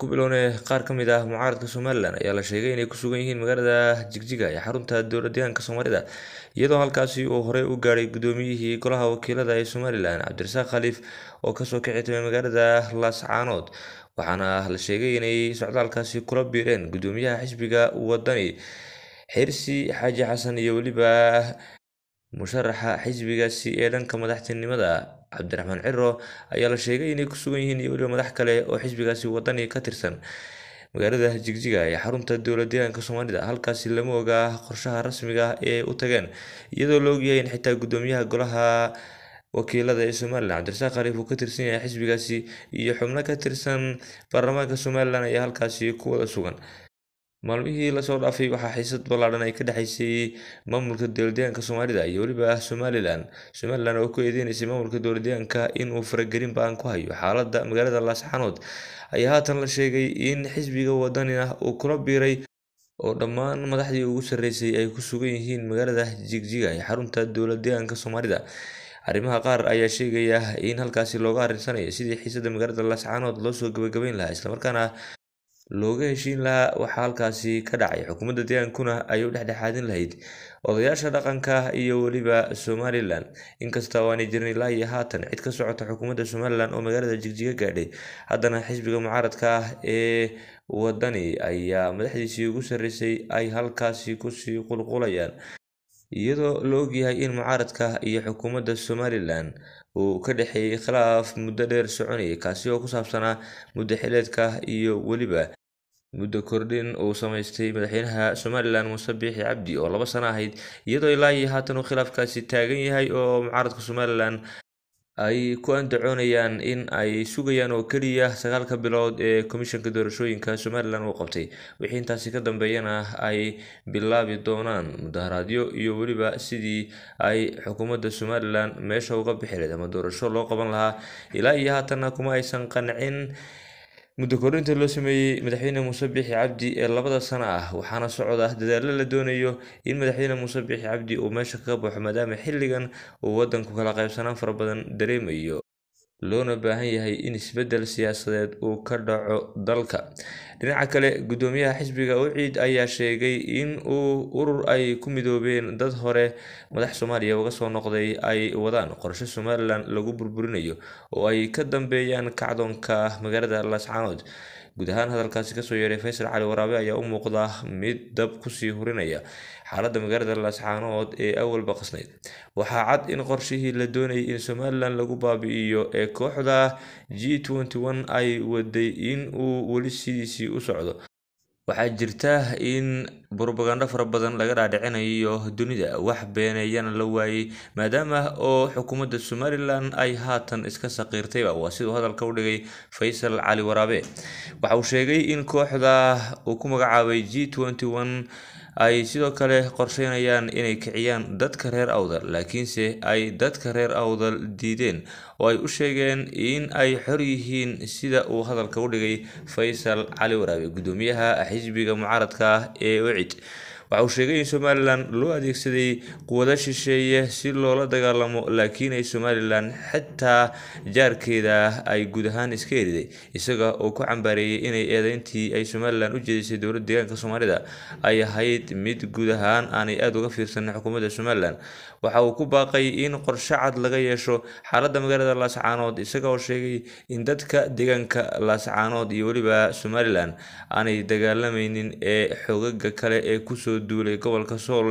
ku bilownay qaar ka mid ah mucaaradka somalilan ayaa la sheegay inay ku sugan yihiin magaalada jigjiga ee xarunta dowla deegaanka soomaalida iyadoo halkaasi uu horey u gaadhay guddoomiyihii golaha wakiilada ee somalilan cabdirasaaq khaliif oo kasoo kici timay magaalada laascaanood waxaana la sheegay inay socdaalkaasi kula biireen guddoomiyaha xisbiga wadani xirsi xaaji xasan iyo weliba musharaxa xisbigaasi ee dhanka madaxtinimada cabdiraxmaan ciro ayaa la sheegay inay ku sugan yihiin iyo weliba madax kale oo xisbigaasi wadani ka tirsan magaalada jigjiga ee xarunta dowla deegaanka soomaalida halkaasi lama ogaa qorshaha rasmiga ah ee u tageen iyadoo la ogyahay in xitaa guddoomiyaha golaha wakiilada ee somaliland cabdirasaaq khaliif uu ka tirsan yahay xisbigaasi iyo xubno ka tirsan baarlamaanka somalilan ayaa halkaasi ku wada sugan maalmihii lasoo dhaafay waxaa xiisad ballaaran ay ka dhexaysay maamulka dowladdeegaanka soomaalida iyo weliba somalilan somalilan oo ku eedeynaysay maamulka dowladdeegaanka inuu faragelin ba-an ku hayo xaaladda magaalada laasxanood ayaa haatan la sheegay in xisbiga wadani ah uu kula biiray oo dhammaan madaxdii ugu sarreysay ay ku sugan yihiin magaalada jigjiga ee xarunta dowladdeegaanka soomaalida arrimaha qaar ayaa sheegaya in halkaasi looga arrinsanayo sidii xiisada magaalada laasxanood loo soo gabagabeyn lahaa islamarkaana looga heshiin lahaa waxaa halkaasi ka dhacay xukuumadda deegaankuna ay u dhexdhexaadin lahayd odayaasha dhaqanka iyo weliba somalilan inkasta oo aanay jirin ilaa iyo haatan cid ka socota xukuumadda somalilan oo magaalada jigjiga gaadhay haddana xisbiga mucaaradka ah ee wadani ayaa madaxdiisii ugu sarreysay ay halkaasi kusii qulqulayaan iyadoo la ogyahay in mucaaradka iyo xukuumadda somalilan uu ka dhexeeyay khilaaf muddo dheer soconayay kaasi oo ku saabsanaa muddo xileedka iyo weliba muddo kordhin uu samaystay madaxweynaha somalilan muuse biixi cabdi oo laba sano ahayd iyadoo ilaa iyo haatan uu khilaafkaasi taagan yahay oo mucaaradka somalilan ay ku andacoonayaan in ay sugayaan oo keliya sagaalka bilood ee komishanka doorashooyinka somalilan uu qabtay wixii intaasi ka dambeeyana ay bilaabi doonaan mudaharaadyo iyo weliba sidii ay xukuumadda somalilan meesha uga bixi lahayd ama doorasho loo qaban lahaa ilaa iyo haatanna kuma aysan qancin muddo kordhinta loo sameeyey madaxweyne muuse biixi cabdi ee labada sano ah waxaana socda dadaalo la doonayo in madaxweyne muuse biixi cabdi uu meesha kaga baxo maadaama xilligan uu waddanku kala qaybsanaan fara badan dareemayo loona baahan yahay in isbedel siyaasadeed uu ka dhaco dalka dhinaca kale guddoomiyaha xisbiga uciid ayaa sheegay in uu urur ay ku midoobeen dad hore madax soomaaliya uga soo noqday ay wadaan qorshe somalilan lagu burburinayo oo ay ka dambeeyaan kacdoonka magaalada laascaanood guud ahaan hadalkaasi kasoo yeeray faysal cali waraabe ayaa u muuqda mid dab kusii hurinaya xaaladda magaalada laascaanood ee awalba qasnayd waxaa cad in qorshihii la doonayay in somalilan lagu baabi'iyo ee kooxda g ay waday in uu weli sidiisii u socdo Waxaa jirta in propaganda fara badan laga dhaadhicinayo dunida wax beeneeyana la waayay maadaama oo xukuumadda somalilan ay haatan iska saqiirtayba waa siduu hadalka u dhigay faysal cali waraabe waxa uu sheegay in kooxda uu ku magacaabay g ay sidoo kale qorsheynayaan inay kiciyaan dadka reer awdal laakiinse ay dadka reer awdal diideen oo ay u sheegeen in ay xor yihiin sida uu hadalka u dhigay faysal cali waraabe guddoomiyaha xisbiga mucaaradka ah ee wecid waxa uu sheegay in somalilan loo adeegsaday quwado shisheeye si loola dagaalamo laakiin ay somalilan xitaa jaarkeeda ay guud ahaan iska eriday isaga oo ku cambaareeyay inay eedayntii ay somalilan u jeedisay dowlada deegaanka soomaalida ay ahayd mid guud ahaan aanay aada uga fiirsanin xukuumadda somalilan waxa uu ku baaqay in qorshe cad laga yeesho xaaladda magaalada laascaanood isaga oo sheegay in dadka deegaanka laascaanood iyo weliba somalilan aanay dagaalamaynin ee xoogaga kale ee kusoo soo duulay gobolka Sool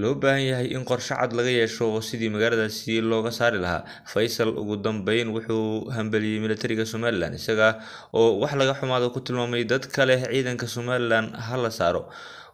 loo baahan yahay in qorsho cad laga yeesho sidii magaaladaasi looga saari lahaa faysal ugu dambeyn wuxuu hambeliyey milatariga somalilan isaga oo wax laga xumaado ku tilmaamay dadka leh ciidanka somalilan hala saaro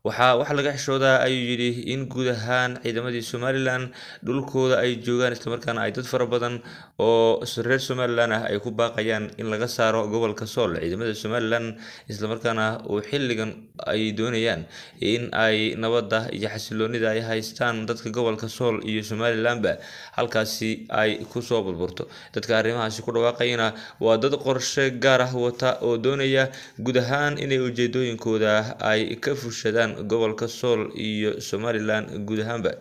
waxaa laga xishoodaa ayuu yidhi in guud ahaan ciidamadii somalilan dhulkooda ay joogaan islamarkaana ay dad fara badan oo reer somalilan ah ay ku baaqayaan in laga saaro gobolka sool ciidamada somalilan islamarkaana uu xilligan ay doonayaan in ay nabadda iyo xasiloonida ay haystaan dadka gobolka sool iyo somalilanba halkaasi ay kusoo burburto dadka arrimahaasi ku dhawaaqayana waa dad qorshe gaar ah wata oo doonaya guud ahaan inay ujeedooyinkooda ay ka fushadaan degaan gobolka sool iyo somalilan guud ahaanba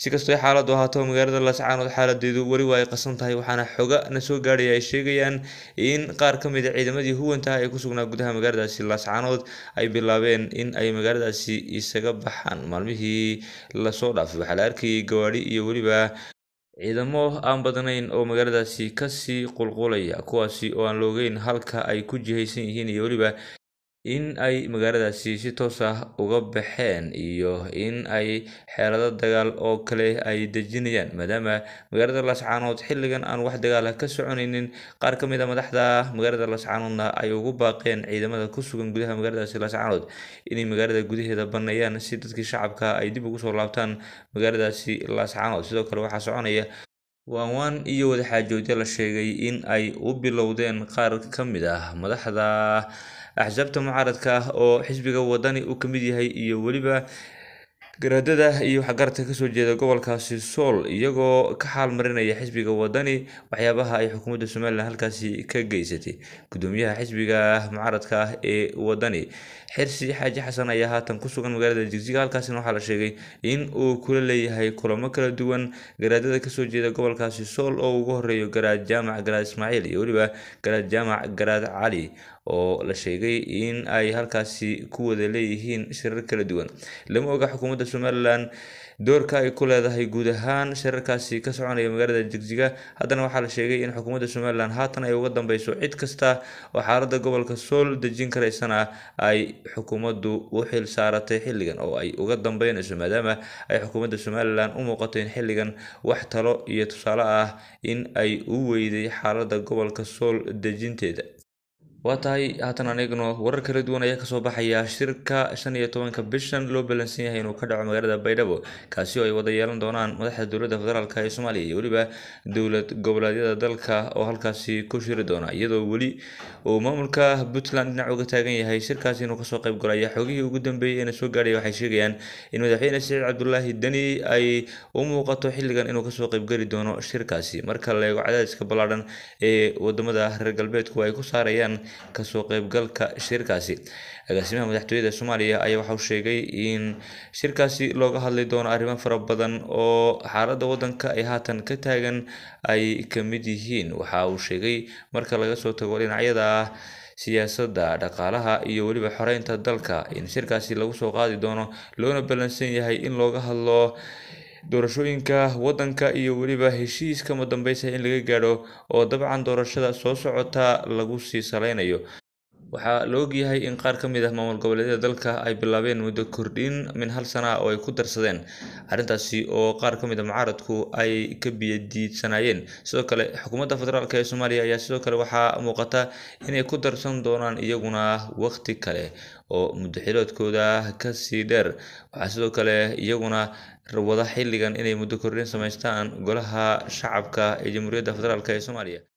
si kastoo xaaladu ahaato magaalada laascaanood xaaladeedu weli waa ay qasan tahay waxaana xoga na soo gaadhaya ay sheegayaan in qaar ka mid a ah ciidamadii huwantaha ee ku sugnaa gudaha magaaladaasi laascaanood ay bilaabeen in ay magaaladaasi isaga baxaan maalmihii lasoo dhaafay waxaa la arkayay gawaadhi iyo weliba ciidamo aan badnayn oo magaaladaasi kasii qulqulaya kuwaasi oo aan loogeyn halka ay ku jihaysan yihiin iyo weliba in ay magaaladaasi si toos ah uga baxeen iyo in ay xeelado dagaal oo kale ay dejinayaan maadaama magaalada lascaanood xilligan aan wax dagaala ah ka soconaynin qaar ka mid a ah madaxda magaalada lascaanoodna ay ugu baaqeen ciidamada ku sugan gudaha magaaladaasi lascaanood inay magaalada gudaheeda baneeyaan si dadkii shacabka ay dib ugu soo laabtaan magaaladaasi lascaanood sidoo kale waxaa soconaya waanwaan iyo wadaxaajoodyo la sheegay in ay u bilowdeen qaar ka mid ah madaxda axsaabta mucaaradka ah oo xisbiga Wadani uu ka mid yahay iyo weliba garaadada iyo waxaa garata kasoo jeeda gobolkaasi sool iyagoo ka xaal marinaya xisbiga wadani waxyaabaha ay xukuumadda somalilan halkaasi ka geysatay gudoomiyaha xisbiga ah, mucaaradka ah ee wadani xirsi xaaji xasan ayaa haatan ku sugan magaalada jigjiga halkaasina waxaa la sheegay in uu kula leeyahay kulamo kala duwan garaadada kasoo jeeda gobolkaasi sool oo ugu horeeyo garaad jaamac garaad ismaaciil iyo weliba garaad jaamac garaad cali oo la sheegay in ay halkaasi ku wada leeyihiin shirar kala duwan lama oga xukuumadda somalilan doorka ay ku leedahay guud ahaan shirarkaasi ka soconaya magaalada jigjiga haddana waxaa la sheegay in xukuumadda somalilan haatan ay uga dambeyso cid kasta oo xaaladda gobolka sool dejin karaysana ay xukuumaddu u xil saaratay xilligan oo ay uga dambeynayso maadaama ay xukuumadda somalilan u muuqato in xilligan wax talo iyo tusaale ah in ay u weyday xaaladda gobolka sool dejinteeda waa tahay haatan aniguna warar kala duwan ayaa kasoo baxaya shirka shan iyo tobanka bishan loo ballansan yahay inuu ka dhaco magaalada baydhabo kaasi oo ay wada yeelan doonaan madaxda dowladda federaalk ee soomaaliya iyo weliba dowlad goboleedyada dalka oo halkaasi ku shiri doona iyadoo weli uu maamulka puntland dhinac uga taagan yahay shirkaasi inuu kasoo qayb galo ayaa ugu dambeeyey eena soo gaadhay waxay sheegayaan in madaxweyne siciid cabdulaahi deni ay u muuqato xilligan inuu kasoo qaybgeli doono shirkaasi marka la eego cadaadiska ballaadhan ee wadamada reer galbeedku ay ku saarayaan kasoo qeybgalka shirkaasi agaasimaha madaxtooyada soomaaliya ayaa waxauu sheegay in shirkaasi looga hadli doono arrimo fara badan oo xaaladda waddanka ee haatan ka taagan ay kamid yihiin waxa uu sheegay marka laga soo tago dhinacyada ah siyaasadda dhaqaalaha iyo weliba xoreynta dalka in shirkaasi lagu soo qaadi doono loona ballansan yahay in looga hadlo doorashooyinka waddanka iyo weliba heshiiska dambeysa in laga gaadho oo dabcan doorashada soo socota lagu sii salaynayo waxaa la ogyahay in qaar ka mid ah maamul goboleedyada dalka ay bilaabeen muddo kordhin min hal sana oo ay ku darsadeen arrintaasi oo qaar ka mid a ah mucaaradku ay ka biyadiidsanaayeen sidoo kale xukuumadda federaalk ee soomaaliya ayaa sidoo kale waxaa muuqata inay ku darsan doonaan iyaguna wakhti kale oo muddoxiloodkooda kasii dheer waxaa sidoo kale iyaguna wada xilligan inay muddo kordhin samaystaan golaha shacabka ee jamhuuriyadda federaalk ee soomaaliya